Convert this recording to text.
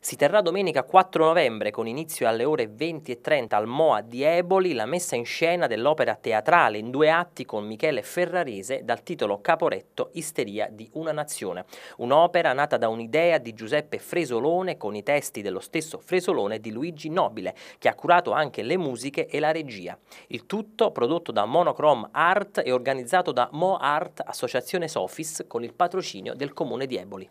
Si terrà domenica 4 novembre con inizio alle ore 20.30 al MOA di Eboli la messa in scena dell'opera teatrale in due atti con Michele Ferrarese dal titolo Caporetto Isteria di una nazione. Un'opera nata da un'idea di Giuseppe Fresolone con i testi dello stesso Fresolone e di Luigi Nobile che ha curato anche le musiche e la regia. Il tutto prodotto da Monochrome Art e organizzato da Mo Art Associazione Sofis con il patrocinio del comune di Eboli.